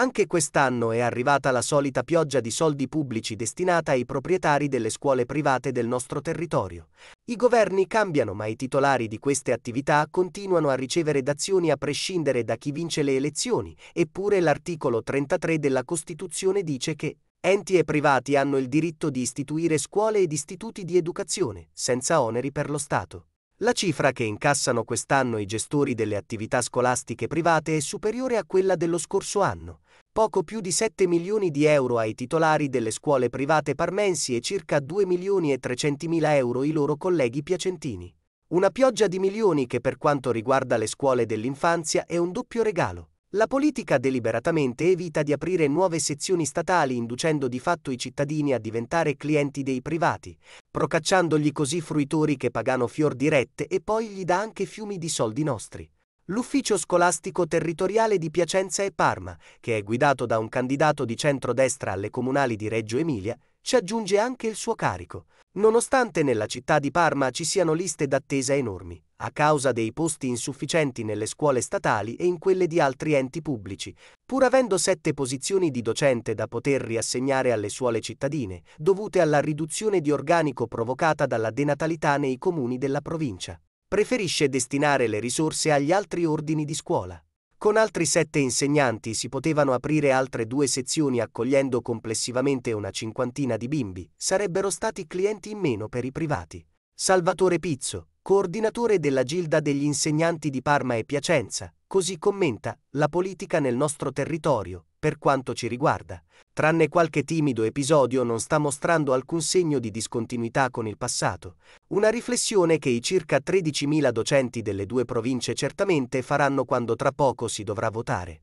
Anche quest'anno è arrivata la solita pioggia di soldi pubblici destinata ai proprietari delle scuole private del nostro territorio. I governi cambiano ma i titolari di queste attività continuano a ricevere dazioni a prescindere da chi vince le elezioni, eppure l'articolo 33 della Costituzione dice che enti e privati hanno il diritto di istituire scuole ed istituti di educazione, senza oneri per lo Stato. La cifra che incassano quest'anno i gestori delle attività scolastiche private è superiore a quella dello scorso anno, poco più di 7 milioni di euro ai titolari delle scuole private parmensi e circa 2 milioni e 300 mila euro i loro colleghi piacentini. Una pioggia di milioni che per quanto riguarda le scuole dell'infanzia è un doppio regalo. La politica deliberatamente evita di aprire nuove sezioni statali inducendo di fatto i cittadini a diventare clienti dei privati, procacciandogli così fruitori che pagano fior di rette e poi gli dà anche fiumi di soldi nostri. L'ufficio scolastico territoriale di Piacenza e Parma, che è guidato da un candidato di centrodestra alle comunali di Reggio Emilia, ci aggiunge anche il suo carico, nonostante nella città di Parma ci siano liste d'attesa enormi, a causa dei posti insufficienti nelle scuole statali e in quelle di altri enti pubblici, pur avendo sette posizioni di docente da poter riassegnare alle scuole cittadine, dovute alla riduzione di organico provocata dalla denatalità nei comuni della provincia. Preferisce destinare le risorse agli altri ordini di scuola. Con altri sette insegnanti si potevano aprire altre due sezioni accogliendo complessivamente una cinquantina di bimbi, sarebbero stati clienti in meno per i privati. Salvatore Pizzo, coordinatore della Gilda degli insegnanti di Parma e Piacenza, così commenta la politica nel nostro territorio, per quanto ci riguarda, tranne qualche timido episodio non sta mostrando alcun segno di discontinuità con il passato, una riflessione che i circa 13.000 docenti delle due province certamente faranno quando tra poco si dovrà votare.